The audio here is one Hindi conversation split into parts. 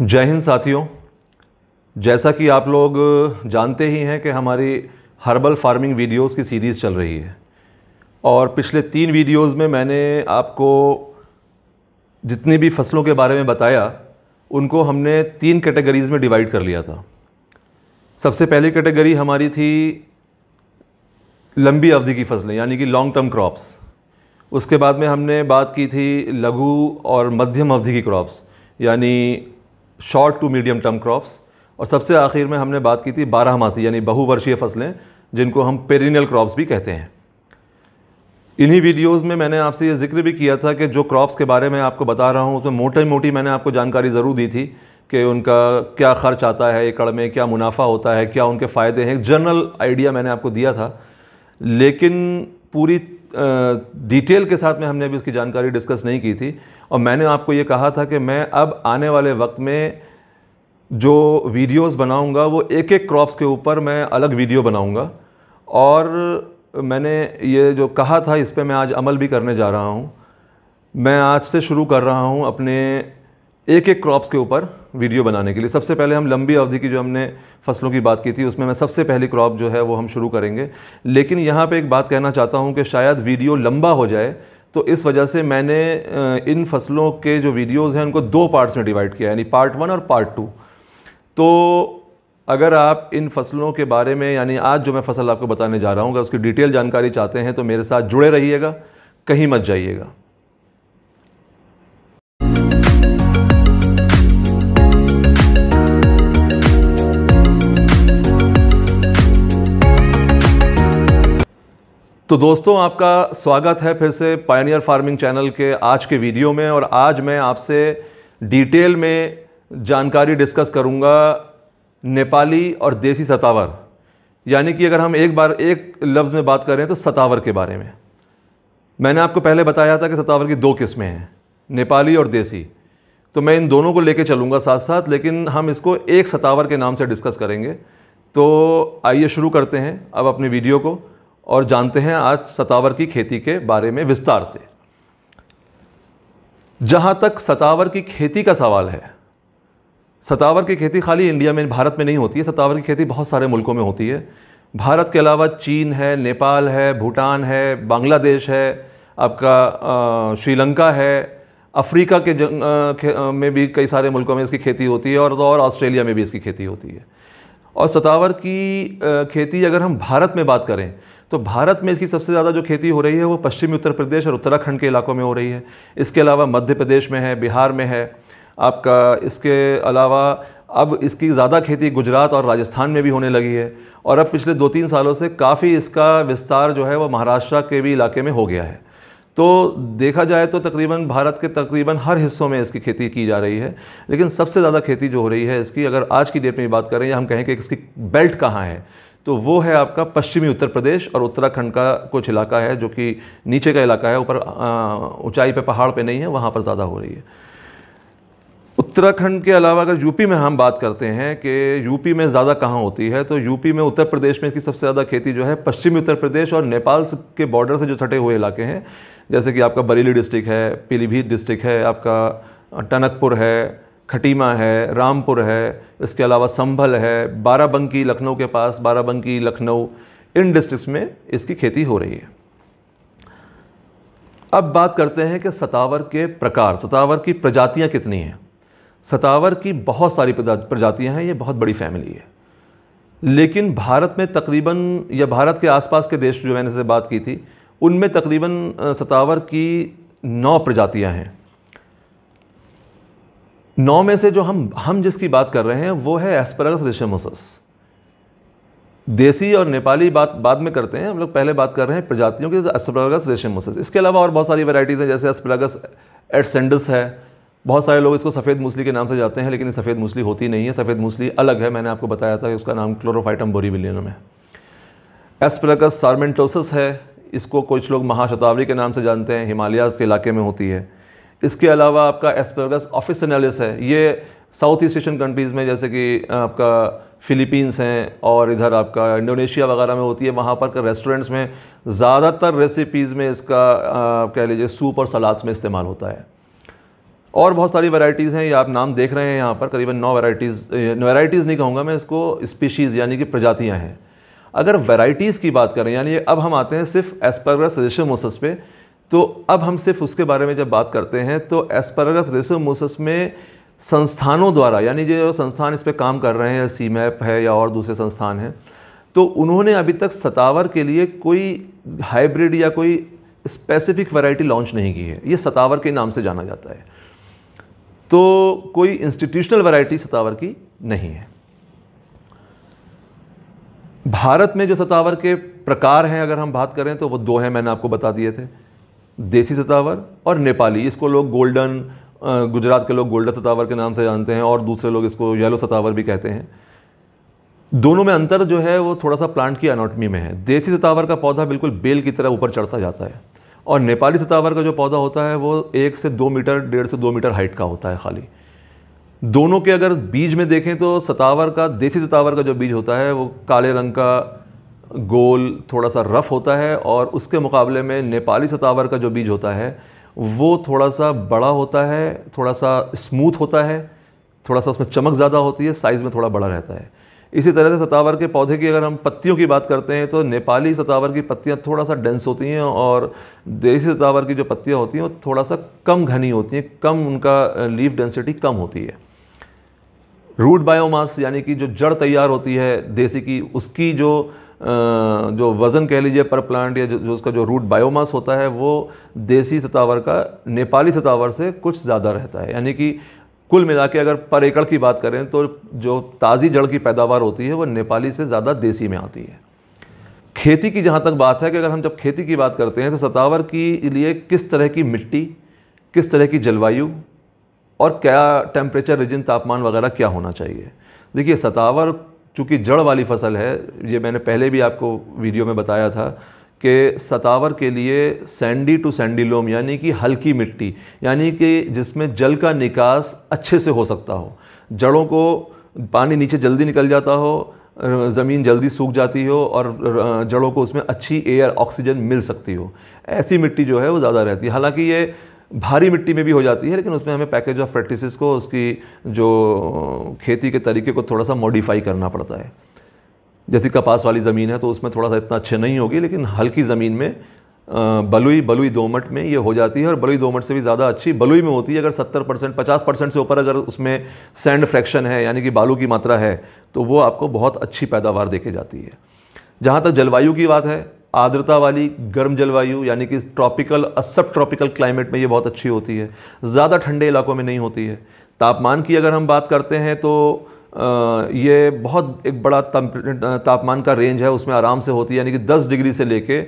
जय हिंद साथियों जैसा कि आप लोग जानते ही हैं कि हमारी हर्बल फार्मिंग वीडियोस की सीरीज़ चल रही है और पिछले तीन वीडियोस में मैंने आपको जितनी भी फसलों के बारे में बताया उनको हमने तीन कैटेगरीज़ में डिवाइड कर लिया था सबसे पहली कैटेगरी हमारी थी लंबी अवधि की फसलें यानी कि लॉन्ग टर्म क्रॉप्स उसके बाद में हमने बात की थी लघु और मध्यम अवधि की क्रॉप्स यानी short to medium term crops और सबसे आखिर में हमने बात की थी बारह मासी यानी बहुवर्षीय फसलें जिनको हम पेरिनियल क्रॉप्स भी कहते हैं इन्हीं वीडियोस में मैंने आपसे ये जिक्र भी किया था कि जो क्रॉप्स के बारे में आपको बता रहा हूँ उसमें मोटी मोटी मैंने आपको जानकारी ज़रूर दी थी कि उनका क्या खर्च आता है एकड़ में क्या मुनाफा होता है क्या उनके फ़ायदे हैं जनरल आइडिया मैंने आपको दिया था लेकिन पूरी डिटेल के साथ में हमने अभी उसकी जानकारी डिस्कस नहीं की थी और मैंने आपको ये कहा था कि मैं अब आने वाले वक्त में जो वीडियोस बनाऊंगा वो एक एक क्रॉप्स के ऊपर मैं अलग वीडियो बनाऊंगा और मैंने ये जो कहा था इस पर मैं आज अमल भी करने जा रहा हूँ मैं आज से शुरू कर रहा हूँ अपने एक एक क्रॉप्स के ऊपर वीडियो बनाने के लिए सबसे पहले हम लंबी अवधि की जो हमने फसलों की बात की थी उसमें मैं सबसे पहली क्रॉप जो है वो हम शुरू करेंगे लेकिन यहाँ पे एक बात कहना चाहता हूँ कि शायद वीडियो लंबा हो जाए तो इस वजह से मैंने इन फसलों के जो वीडियोस हैं उनको दो पार्ट्स में डिवाइड किया यानी पार्ट वन और पार्ट टू तो अगर आप इन फसलों के बारे में यानी आज जो मैं फसल आपको बताने जा रहा हूँ अगर उसकी डिटेल जानकारी चाहते हैं तो मेरे साथ जुड़े रहिएगा कहीं मत जाइएगा तो दोस्तों आपका स्वागत है फिर से पायनियर फार्मिंग चैनल के आज के वीडियो में और आज मैं आपसे डिटेल में जानकारी डिस्कस करूंगा नेपाली और देसी सतावर यानी कि अगर हम एक बार एक लफ्ज़ में बात करें तो सतावर के बारे में मैंने आपको पहले बताया था कि सतावर की दो किस्में हैं नेपाली और देसी तो मैं इन दोनों को लेके चलूँगा साथ साथ लेकिन हम इसको एक सतावर के नाम से डिस्कस करेंगे तो आइए शुरू करते हैं अब अपनी वीडियो को और जानते हैं आज सतावर की खेती के बारे में विस्तार से जहाँ तक सतावर की खेती का सवाल है सतावर की खेती खाली इंडिया में भारत में नहीं होती है सतावर की खेती बहुत सारे मुल्कों में होती है भारत के अलावा चीन है नेपाल है भूटान है बांग्लादेश है आपका श्रीलंका है अफ्रीका के जंग में भी कई सारे मुल्कों में इसकी खेती होती है और तो और ऑस्ट्रेलिया में भी इसकी खेती होती है और सतावर की खेती अगर हम भारत में बात करें तो भारत में इसकी सबसे ज़्यादा जो खेती हो रही है वो पश्चिमी उत्तर प्रदेश और उत्तराखंड के इलाकों में हो रही है इसके अलावा मध्य प्रदेश में है बिहार में है आपका इसके अलावा अब इसकी ज़्यादा खेती गुजरात और राजस्थान में भी होने लगी है और अब पिछले दो तीन सालों से काफ़ी इसका विस्तार जो है वो महाराष्ट्र के भी इलाके में हो गया है तो देखा जाए तो तकरीबन भारत के तकरीबन हर हिस्सों में इसकी खेती की जा रही है लेकिन सबसे ज़्यादा खेती जो हो रही है इसकी अगर आज की डेट में बात करें या हम कहें कि इसकी बेल्ट कहाँ है तो वो है आपका पश्चिमी उत्तर प्रदेश और उत्तराखंड का कुछ इलाका है जो कि नीचे का इलाका है ऊपर ऊंचाई पे पहाड़ पे नहीं है वहाँ पर ज़्यादा हो रही है उत्तराखंड के अलावा अगर यूपी में हम बात करते हैं कि यूपी में ज़्यादा कहाँ होती है तो यूपी में उत्तर प्रदेश में इसकी सबसे ज़्यादा खेती जो है पश्चिमी उत्तर प्रदेश और नेपाल के बॉर्डर से जो छटे हुए इलाके हैं जैसे कि आपका बरेली डिस्ट्रिक्ट है पीलीभीत डिस्ट्रिक्ट है आपका टनकपुर है खटीमा है रामपुर है इसके अलावा संभल है बाराबंकी लखनऊ के पास बाराबंकी लखनऊ इन डिस्ट्रिक्स में इसकी खेती हो रही है अब बात करते हैं कि सतावर के प्रकार सतावर की प्रजातियाँ कितनी हैं सतावर की बहुत सारी प्रजातियाँ हैं ये बहुत बड़ी फैमिली है लेकिन भारत में तकरीबन या भारत के आसपास के देश जो मैंने से बात की थी उनमें तकरीबन सतावर की नौ प्रजातियां हैं नौ में से जो हम हम जिसकी बात कर रहे हैं वो है एस्परगस रिशेमोसस देसी और नेपाली बात बाद में करते हैं हम लोग पहले बात कर रहे हैं प्रजातियों की एस्परगस रेशमोसस इसके अलावा और बहुत सारी वेराइटीज़ हैं जैसे एस्परगस एडसेंडस है बहुत सारे लोग इसको सफ़ेद मूसली के नाम से जाते हैं लेकिन सफ़ेद मूसली होती नहीं है सफ़ेद मूसली अलग है मैंने आपको बताया था कि उसका नाम क्लोरोफाइटम बोरीविलियनम है एस्परागस सार्मेंटोसस है इसको कुछ लोग महाशतावरी के नाम से जानते हैं हिमालयाज़ के इलाके में होती है इसके अलावा आपका एस्पर्गस ऑफिस एनालिस है ये साउथ ईस्ट एशियन कंट्रीज़ में जैसे कि आपका फिलीपींस हैं और इधर आपका इंडोनेशिया वगैरह में होती है वहाँ पर रेस्टोरेंट्स में ज़्यादातर रेसिपीज़ में इसका कह लीजिए सूप और सलाद्स में इस्तेमाल होता है और बहुत सारी वैरायटीज़ हैं ये आप नाम देख रहे हैं यहाँ पर करीबन नौ वैरायटीज़ वैरायटीज़ नहीं कहूँगा मैं इसको स्पीशीज़ यानी कि प्रजातियाँ हैं अगर वैरायटीज़ की बात करें यानी अब हम आते हैं सिर्फ एस्परग्रा रेशमोसस मोसस पे तो अब हम सिर्फ उसके बारे में जब बात करते हैं तो एस्परगस रेसोमोसस में संस्थानों द्वारा यानी जो संस्थान इस पर काम कर रहे हैं सी मैप है या और दूसरे संस्थान हैं तो उन्होंने अभी तक सतावर के लिए कोई हाइब्रिड या कोई स्पेसिफिक वैरायटी लॉन्च नहीं की है ये सतावर के नाम से जाना जाता है तो कोई इंस्टीट्यूशनल वैरायटी सतावर की नहीं है भारत में जो सतावर के प्रकार हैं अगर हम बात करें तो वो दो हैं मैंने आपको बता दिए थे देसी सतावर और नेपाली इसको लोग गोल्डन गुजरात के लोग गोल्डन सतावर के नाम से जानते हैं और दूसरे लोग इसको येलो सतावर भी कहते हैं दोनों में अंतर जो है वो थोड़ा सा प्लांट की एनाटमी में है देसी सतावर का पौधा बिल्कुल बेल की तरह ऊपर चढ़ता जाता है और नेपाली सतावर का जो पौधा होता है वो एक से दो मीटर डेढ़ से दो मीटर हाइट का होता है खाली दोनों के अगर बीज में देखें तो सतावर का देसी सतावर का जो बीज होता है वो काले रंग का गोल थोड़ा सा रफ़ होता है और उसके मुकाबले में नेपाली सतावर का जो बीज होता है वो थोड़ा सा बड़ा होता है थोड़ा सा स्मूथ होता है थोड़ा सा उसमें चमक ज़्यादा होती है साइज़ में थोड़ा बड़ा रहता है इसी तरह से सतावर के पौधे की अगर हम पत्तियों की बात करते हैं तो नेपाली सतावर की पत्तियाँ थोड़ा सा डेंस होती हैं और देसी सतावर की जो पत्तियाँ होती हैं वो थोड़ा सा कम घनी होती हैं कम उनका लीफ डेंसिटी कम होती है रूट बायोमास यानी कि जो जड़ तैयार होती है देसी की उसकी जो जो वज़न कह लीजिए पर प्लांट या जो, जो उसका जो रूट बायोमास होता है वो देसी सतावर का नेपाली सतावर से कुछ ज़्यादा रहता है यानी कि कुल मिला के अगर पर एकड़ की बात करें तो जो ताज़ी जड़ की पैदावार होती है वो नेपाली से ज़्यादा देसी में आती है खेती की जहाँ तक बात है कि अगर हम जब खेती की बात करते हैं तो सतावर के लिए किस तरह की मिट्टी किस तरह की जलवायु और क्या टेम्परेचर रिजन तापमान वगैरह क्या होना चाहिए देखिए सतावर चूँकि जड़ वाली फसल है ये मैंने पहले भी आपको वीडियो में बताया था कि सतावर के लिए सैंडी टू सैंडी लोम यानी कि हल्की मिट्टी यानी कि जिसमें जल का निकास अच्छे से हो सकता हो जड़ों को पानी नीचे जल्दी निकल जाता हो ज़मीन जल्दी सूख जाती हो और जड़ों को उसमें अच्छी एयर ऑक्सीजन मिल सकती हो ऐसी मिट्टी जो है वो ज़्यादा रहती है हालांकि ये भारी मिट्टी में भी हो जाती है लेकिन उसमें हमें पैकेज ऑफ प्रैक्टिसेस को उसकी जो खेती के तरीके को थोड़ा सा मॉडिफाई करना पड़ता है जैसे कपास वाली ज़मीन है तो उसमें थोड़ा सा इतना अच्छे नहीं होगी लेकिन हल्की ज़मीन में बलुई बलुई दोमट में ये हो जाती है और बलुई दोमट से भी ज़्यादा अच्छी बलुई में होती है अगर 70 परसेंट पचास परसेंट से ऊपर अगर उसमें सैंड फ्रैक्शन है यानी कि बालू की मात्रा है तो वो आपको बहुत अच्छी पैदावार देके जाती है जहाँ तक जलवायु की बात है आर्द्रता वाली गर्म जलवायु यानी कि ट्रॉपिकल सब ट्रॉपिकल क्लाइमेट में ये बहुत अच्छी होती है ज़्यादा ठंडे इलाकों में नहीं होती है तापमान की अगर हम बात करते हैं तो ये बहुत एक बड़ा तापमान का रेंज है उसमें आराम से होती है यानी कि 10 डिग्री से लेके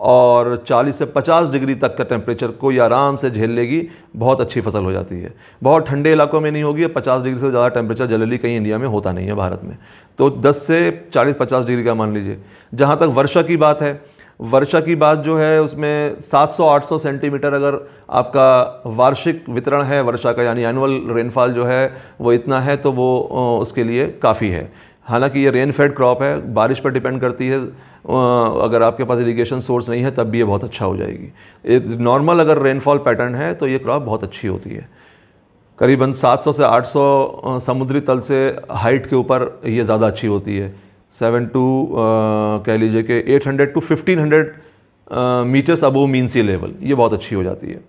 और 40 से 50 डिग्री तक का टेम्परेचर को ये आराम से झेल लेगी बहुत अच्छी फसल हो जाती है बहुत ठंडे इलाकों में नहीं होगी 50 डिग्री से ज़्यादा टेम्परेचर जनरली कहीं इंडिया में होता नहीं है भारत में तो 10 से 40-50 डिग्री का मान लीजिए जहाँ तक वर्षा की बात है वर्षा की बात जो है उसमें 700-800 सेंटीमीटर अगर आपका वार्षिक वितरण है वर्षा का यानी एनुअल रेनफॉल जो है वो इतना है तो वो उसके लिए काफ़ी है हालांकि ये रेन फेड क्रॉप है बारिश पर डिपेंड करती है अगर आपके पास इरीगेशन सोर्स नहीं है तब भी ये बहुत अच्छा हो जाएगी नॉर्मल अगर रेनफॉल पैटर्न है तो ये क्रॉप बहुत अच्छी होती है करीबन 700 से 800 समुद्री तल से हाइट के ऊपर ये ज़्यादा अच्छी होती है सेवन टू कह लीजिए कि 800 to 1500 hundred metres above mean sea level ये बहुत अच्छी हो जाती है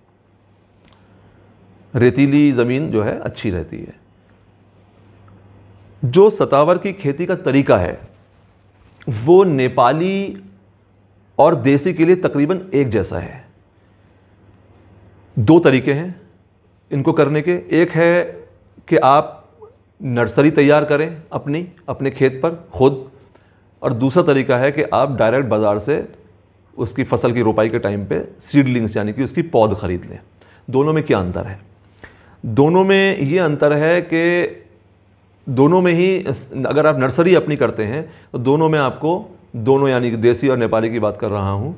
रेतीली ज़मीन जो है अच्छी रहती है जो सतावर की खेती का तरीका है वो नेपाली और देसी के लिए तकरीबन एक जैसा है दो तरीके हैं इनको करने के एक है कि आप नर्सरी तैयार करें अपनी अपने खेत पर खुद और दूसरा तरीका है कि आप डायरेक्ट बाज़ार से उसकी फसल की रोपाई के टाइम पे सीडलिंग्स यानी कि उसकी पौध खरीद लें दोनों में क्या अंतर है दोनों में ये अंतर है कि दोनों में ही अगर आप नर्सरी अपनी करते हैं तो दोनों में आपको दोनों यानी देसी और नेपाली की बात कर रहा हूँ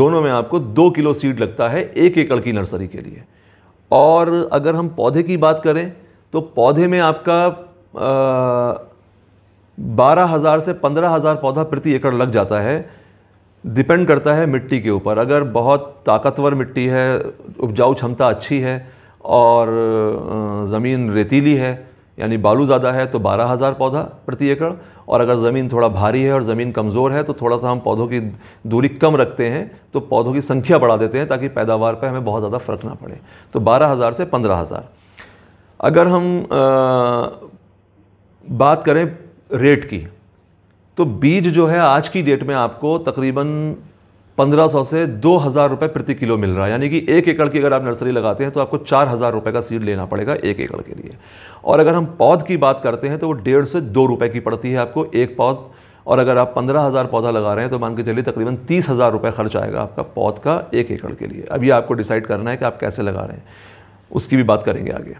दोनों में आपको दो किलो सीड लगता है एक एकड़ की नर्सरी के लिए और अगर हम पौधे की बात करें तो पौधे में आपका बारह हज़ार से पंद्रह हज़ार पौधा प्रति एकड़ लग जाता है डिपेंड करता है मिट्टी के ऊपर अगर बहुत ताकतवर मिट्टी है उपजाऊ क्षमता अच्छी है और ज़मीन रेतीली है यानी बालू ज़्यादा है तो बारह हज़ार पौधा प्रति एकड़ और अगर ज़मीन थोड़ा भारी है और ज़मीन कमज़ोर है तो थोड़ा सा हम पौधों की दूरी कम रखते हैं तो पौधों की संख्या बढ़ा देते हैं ताकि पैदावार पर हमें बहुत ज़्यादा फ़र्क ना पड़े तो बारह हज़ार से पंद्रह हज़ार अगर हम आ, बात करें रेट की तो बीज जो है आज की डेट में आपको तकरीबन 1500 से 2000 रुपये प्रति किलो मिल रहा है यानी कि एक एकड़ की अगर आप नर्सरी लगाते हैं तो आपको चार हज़ार रुपये का सीड लेना पड़ेगा एक एकड़ के लिए और अगर हम पौध की बात करते हैं तो वो डेढ़ से दो रुपये की पड़ती है आपको एक पौध और अगर आप पंद्रह हज़ार पौधा लगा रहे हैं तो मान के चलिए तकरीबन तीस हज़ार रुपये खर्च आएगा आपका पौध का एक एकड़ के लिए अभी आपको डिसाइड करना है कि आप कैसे लगा रहे हैं उसकी भी बात करेंगे आगे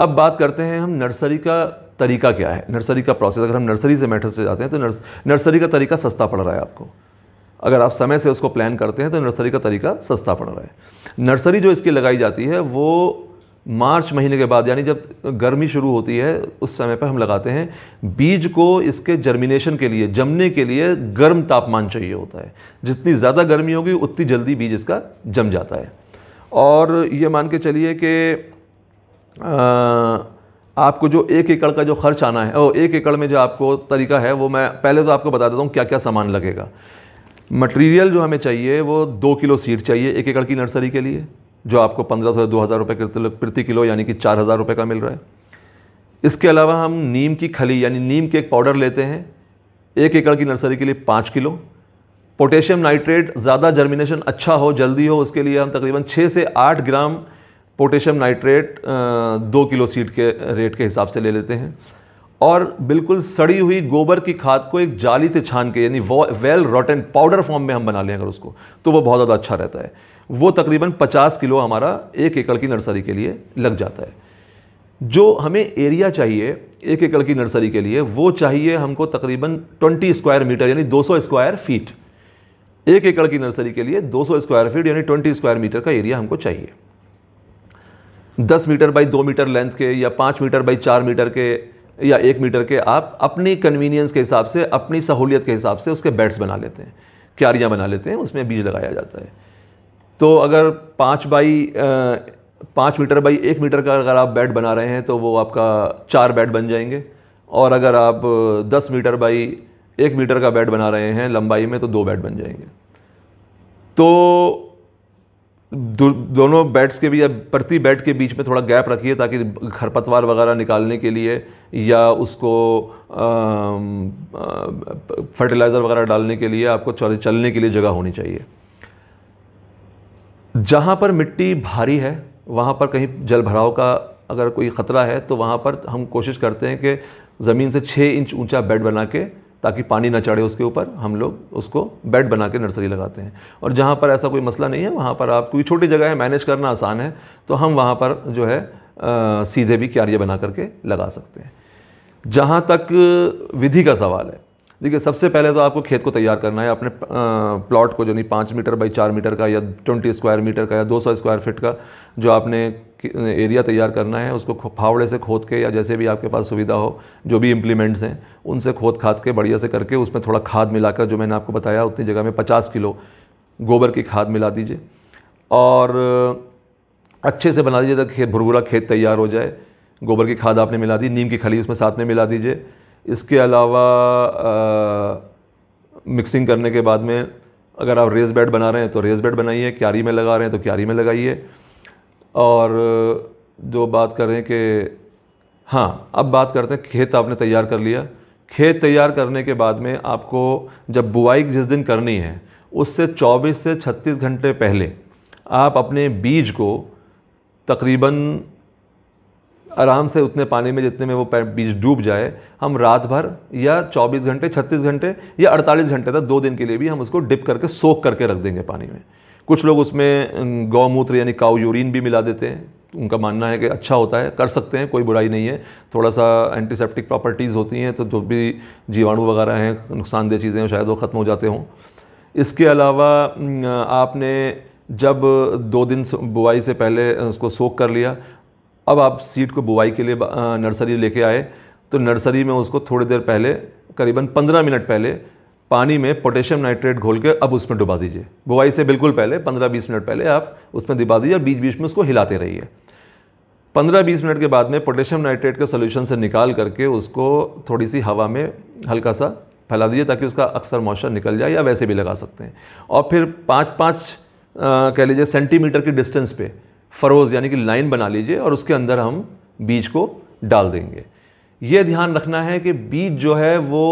अब बात करते हैं हम नर्सरी का तरीका क्या है नर्सरी का प्रोसेस अगर हम नर्सरी से मैटर से जाते हैं तो नर्स नर्सरी का तरीका सस्ता पड़ रहा है आपको अगर आप समय से उसको प्लान करते हैं तो नर्सरी का तरीका सस्ता पड़ रहा है नर्सरी जो इसकी लगाई जाती है वो मार्च महीने के बाद यानी जब गर्मी शुरू होती है उस समय पर हम लगाते हैं बीज को इसके जर्मिनेशन के लिए जमने के लिए गर्म तापमान चाहिए होता है जितनी ज़्यादा गर्मी होगी उतनी जल्दी बीज इसका जम जाता है और ये मान के चलिए कि आपको जो एक एकड़ का जो खर्च आना है और एक एकड़ में जो आपको तरीका है वो मैं पहले तो आपको बता देता हूँ क्या क्या सामान लगेगा मटेरियल जो हमें चाहिए वो दो किलो सीड चाहिए एक एकड़ की नर्सरी के लिए जो आपको पंद्रह सौ दो हज़ार रुपये प्रति किलो यानी कि चार हज़ार रुपये का मिल रहा है इसके अलावा हम नीम की खली यानी नीम के एक पाउडर लेते हैं एक एकड़ की नर्सरी के लिए पाँच किलो पोटेशियम नाइट्रेट ज़्यादा जर्मिनेशन अच्छा हो जल्दी हो उसके लिए हम तकरीबन छः से आठ ग्राम पोटेशियम नाइट्रेट दो किलो सीड के रेट के हिसाब से ले लेते हैं और बिल्कुल सड़ी हुई गोबर की खाद को एक जाली से छान के यानी वेल रोटेन पाउडर फॉर्म में हम बना लें अगर उसको तो वो बहुत ज़्यादा अच्छा रहता है वो तकरीबन 50 किलो हमारा एक एकड़ की नर्सरी के लिए लग जाता है जो हमें एरिया चाहिए एक एकड़ की नर्सरी के लिए वो चाहिए हमको तकरीबन 20 स्क्वायर मीटर यानी 200 स्क्वायर फीट एक एकड़ की नर्सरी के लिए 200 स्क्वायर फीट यानी 20 स्क्वायर मीटर का एरिया हमको चाहिए दस मीटर बाई दो मीटर लेंथ के या पाँच मीटर बाई चार मीटर के या एक मीटर के आप अपनी कन्वीनियंस के हिसाब से अपनी सहूलियत के हिसाब से उसके बेड्स बना लेते हैं क्यारियाँ बना लेते हैं उसमें बीज लगाया जाता है तो अगर पाँच बाई पाँच मीटर बाई एक मीटर का अगर आप बेड बना रहे हैं तो वो आपका चार बेड बन जाएंगे और अगर आप दस मीटर बाई एक मीटर का बेड बना रहे हैं लंबाई में तो दो बेड बन जाएंगे तो दो, दोनों बेड्स के भी या प्रति बेड के बीच में थोड़ा गैप रखिए ताकि खरपतवार वगैरह निकालने के लिए या उसको फर्टिलाइज़र वगैरह डालने के लिए आपको चलने के लिए जगह होनी चाहिए जहाँ पर मिट्टी भारी है वहाँ पर कहीं जल भराव का अगर कोई ख़तरा है तो वहाँ पर हम कोशिश करते हैं कि ज़मीन से छः इंच ऊंचा बेड बना के ताकि पानी ना चढ़े उसके ऊपर हम लोग उसको बेड बना के नर्सरी लगाते हैं और जहाँ पर ऐसा कोई मसला नहीं है वहाँ पर आप कोई छोटी जगह है मैनेज करना आसान है तो हम वहाँ पर जो है आ, सीधे भी क्यारियाँ बना करके लगा सकते हैं जहाँ तक विधि का सवाल है देखिए सबसे पहले तो आपको खेत को तैयार करना है अपने प्लॉट को जो नहीं पाँच मीटर बाई चार मीटर का या ट्वेंटी स्क्वायर मीटर का या दो सौ स्क्वायर फिट का जो आपने एरिया तैयार करना है उसको फावड़े से खोद के या जैसे भी आपके पास सुविधा हो जो भी इम्प्लीमेंट्स हैं उनसे खोद खाद के बढ़िया से करके उसमें थोड़ा खाद मिलाकर जो मैंने आपको बताया उतनी जगह में पचास किलो गोबर की खाद मिला दीजिए और अच्छे से बना दीजिए तक खेत भुरभुरा खेत तैयार हो जाए गोबर की खाद आपने मिला दी नीम की खली उसमें साथ में मिला दीजिए इसके अलावा मिक्सिंग करने के बाद में अगर आप रेस बेड बना रहे हैं तो रेस बेड बनाइए क्यारी में लगा रहे हैं तो क्यारी में लगाइए और जो बात करें कि हाँ अब बात करते हैं खेत आपने तैयार कर लिया खेत तैयार करने के बाद में आपको जब बुआई जिस दिन करनी है उससे 24 से 36 घंटे पहले आप अपने बीज को तकरीबन आराम से उतने पानी में जितने में वो बीज डूब जाए हम रात भर या 24 घंटे 36 घंटे या 48 घंटे तक दो दिन के लिए भी हम उसको डिप करके सोख करके रख देंगे पानी में कुछ लोग उसमें गौमूत्र यानी काउ यूरिन भी मिला देते हैं उनका मानना है कि अच्छा होता है कर सकते हैं कोई बुराई नहीं है थोड़ा सा एंटीसेप्टिक प्रॉपर्टीज़ होती हैं तो जो भी जीवाणु वगैरह हैं नुकसानदेह चीज़ें शायद वो ख़त्म हो जाते हों इसके अलावा आपने जब दो दिन बुआई से पहले उसको सोख कर लिया अब आप सीट को बुआई के लिए नर्सरी लेके आए तो नर्सरी में उसको थोड़ी देर पहले करीबन पंद्रह मिनट पहले पानी में पोटेशियम नाइट्रेट घोल के अब उसमें डुबा दीजिए बुआई से बिल्कुल पहले 15-20 मिनट पहले आप उसमें डुबा दीजिए और बीच बीच में उसको हिलाते रहिए 15-20 मिनट के बाद में पोटेशियम नाइट्रेट के सोल्यूशन से निकाल करके उसको थोड़ी सी हवा में हल्का सा फैला दीजिए ताकि उसका अक्सर मॉइस्चर निकल जाए या वैसे भी लगा सकते हैं और फिर पाँच पाँच कह लीजिए सेंटीमीटर की डिस्टेंस पे फरोज़ यानी कि लाइन बना लीजिए और उसके अंदर हम बीज को डाल देंगे ये ध्यान रखना है कि बीज जो है वो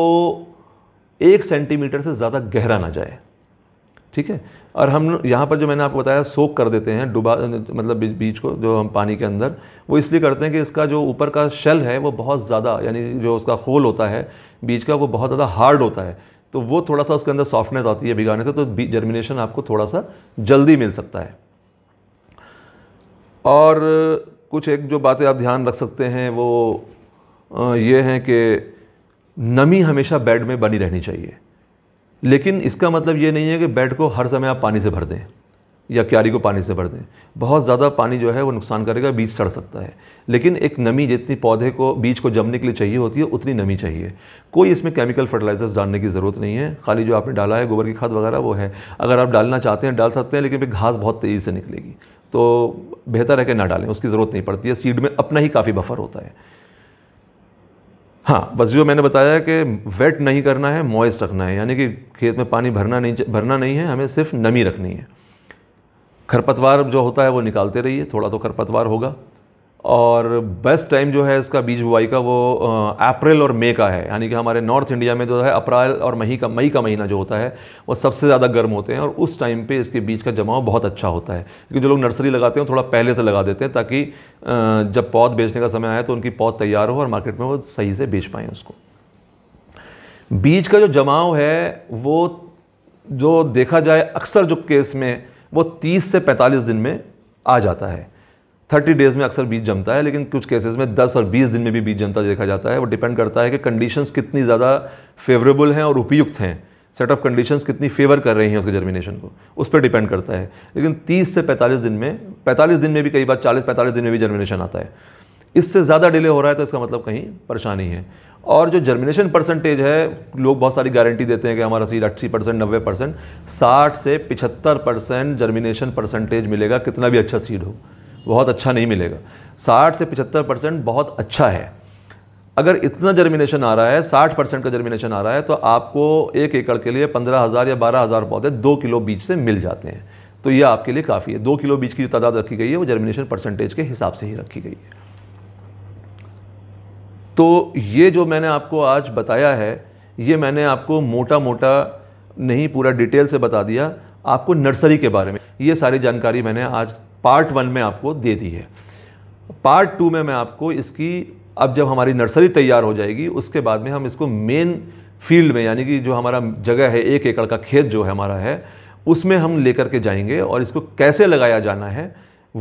एक सेंटीमीटर से ज़्यादा गहरा ना जाए ठीक है और हम यहाँ पर जो मैंने आपको बताया सोख कर देते हैं डुबा मतलब बीज को जो हम पानी के अंदर वो इसलिए करते हैं कि इसका जो ऊपर का शेल है वो बहुत ज़्यादा यानी जो उसका खोल होता है बीज का वो बहुत ज़्यादा हार्ड होता है तो वो थोड़ा सा उसके अंदर सॉफ्टनेस आती है भिगाने से तो जर्मिनेशन आपको थोड़ा सा जल्दी मिल सकता है और कुछ एक जो बातें आप ध्यान रख सकते हैं वो ये हैं कि नमी हमेशा बेड में बनी रहनी चाहिए लेकिन इसका मतलब ये नहीं है कि बेड को हर समय आप पानी से भर दें या क्यारी को पानी से भर दें बहुत ज़्यादा पानी जो है वो नुकसान करेगा बीज सड़ सकता है लेकिन एक नमी जितनी पौधे को बीज को जमने के लिए चाहिए होती है उतनी नमी चाहिए कोई इसमें केमिकल फर्टिलाइजर्स डालने की ज़रूरत नहीं है खाली जो आपने डाला है गोबर की खाद वगैरह वो है अगर आप डालना चाहते हैं डाल सकते हैं लेकिन फिर घास बहुत तेज़ी से निकलेगी तो बेहतर है कि ना डालें उसकी ज़रूरत नहीं पड़ती है सीड में अपना ही काफ़ी बफर होता है हाँ बस जो मैंने बताया कि वेट नहीं करना है मॉइस्ट रखना है यानी कि खेत में पानी भरना नहीं भरना नहीं है हमें सिर्फ नमी रखनी है खरपतवार जो होता है वो निकालते रहिए थोड़ा तो खरपतवार होगा और बेस्ट टाइम जो है इसका बीज बुआई का वो अप्रैल और मई का है यानी कि हमारे नॉर्थ इंडिया में जो है अप्रैल और मई का मई का महीना जो होता है वो सबसे ज़्यादा गर्म होते हैं और उस टाइम पे इसके बीज का जमाव बहुत अच्छा होता है क्योंकि जो लोग नर्सरी लगाते हैं थोड़ा पहले से लगा देते हैं ताकि जब पौध बेचने का समय आए तो उनकी पौध तैयार हो और मार्केट में वो सही से बेच पाएँ उसको बीज का जो जमाव है वो जो देखा जाए अक्सर जो केस में वो तीस से पैंतालीस दिन में आ जाता है 30 डेज़ में अक्सर बीज जमता है लेकिन कुछ केसेस में 10 और 20 दिन में भी बीज जमता देखा जाता है वो डिपेंड करता है कि कंडीशंस कितनी ज़्यादा फेवरेबल हैं और उपयुक्त हैं सेट ऑफ कंडीशंस कितनी फेवर कर रही हैं उसके जर्मिनेशन को उस पर डिपेंड करता है लेकिन 30 से 45 दिन में 45 दिन में भी कई बार 40-45 दिन में भी जर्मिनेशन आता है इससे ज़्यादा डिले हो रहा है तो इसका मतलब कहीं परेशानी है और जो जर्मिनेशन परसेंटेज है लोग बहुत सारी गारंटी देते हैं कि हमारा सीड अस्सी परसेंट नब्बे परसेंट साठ से पिछहत्तर परसेंट जर्मिनेशन परसेंटेज मिलेगा कितना भी अच्छा सीड हो बहुत अच्छा नहीं मिलेगा साठ से पचहत्तर परसेंट बहुत अच्छा है अगर इतना जर्मिनेशन आ रहा है साठ परसेंट का जर्मिनेशन आ रहा है तो आपको एक एकड़ के लिए पंद्रह हज़ार या बारह हज़ार पौधे दो किलो बीज से मिल जाते हैं तो ये आपके लिए काफ़ी है दो किलो बीज की जो तादाद रखी गई है वो जर्मिनेशन परसेंटेज के हिसाब से ही रखी गई है तो ये जो मैंने आपको आज बताया है ये मैंने आपको मोटा मोटा नहीं पूरा डिटेल से बता दिया आपको नर्सरी के बारे में ये सारी जानकारी मैंने आज पार्ट वन में आपको दे दी है पार्ट टू में मैं आपको इसकी अब जब हमारी नर्सरी तैयार हो जाएगी उसके बाद में हम इसको मेन फील्ड में यानी कि जो हमारा जगह है एक एकड़ का खेत जो है हमारा है उसमें हम लेकर के जाएंगे और इसको कैसे लगाया जाना है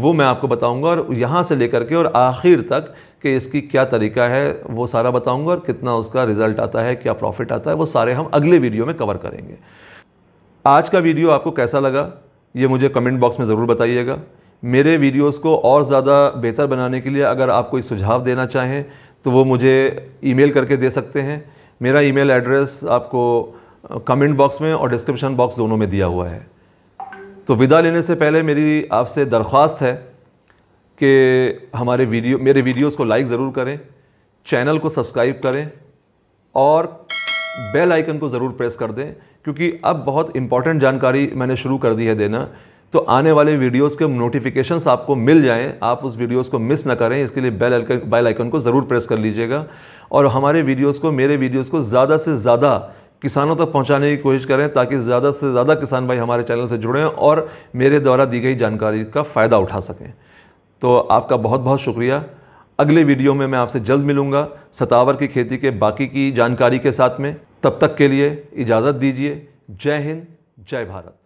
वो मैं आपको बताऊंगा और यहाँ से लेकर के और आखिर तक कि इसकी क्या तरीका है वो सारा बताऊंगा और कितना उसका रिज़ल्ट आता है क्या प्रॉफिट आता है वो सारे हम अगले वीडियो में कवर करेंगे आज का वीडियो आपको कैसा लगा ये मुझे कमेंट बॉक्स में ज़रूर बताइएगा मेरे वीडियोस को और ज़्यादा बेहतर बनाने के लिए अगर आप कोई सुझाव देना चाहें तो वो मुझे ईमेल करके दे सकते हैं मेरा ईमेल एड्रेस आपको कमेंट बॉक्स में और डिस्क्रिप्शन बॉक्स दोनों में दिया हुआ है तो विदा लेने से पहले मेरी आपसे दरख्वास्त है कि हमारे वीडियो मेरे वीडियोस को लाइक ज़रूर करें चैनल को सब्सक्राइब करें और बेल आइकन को ज़रूर प्रेस कर दें क्योंकि अब बहुत इंपॉर्टेंट जानकारी मैंने शुरू कर दी है देना तो आने वाले वीडियोस के नोटिफिकेशन आपको मिल जाएं आप उस वीडियोस को मिस ना करें इसके लिए बेल आइकन बेल आइकन को ज़रूर प्रेस कर लीजिएगा और हमारे वीडियोस को मेरे वीडियोस को ज़्यादा से ज़्यादा किसानों तक पहुंचाने की कोशिश करें ताकि ज़्यादा से ज़्यादा किसान भाई हमारे चैनल से जुड़ें और मेरे द्वारा दी गई जानकारी का फ़ायदा उठा सकें तो आपका बहुत बहुत शुक्रिया अगले वीडियो में मैं आपसे जल्द मिलूँगा सतावर की खेती के बाकी की जानकारी के साथ में तब तक के लिए इजाज़त दीजिए जय हिंद जय भारत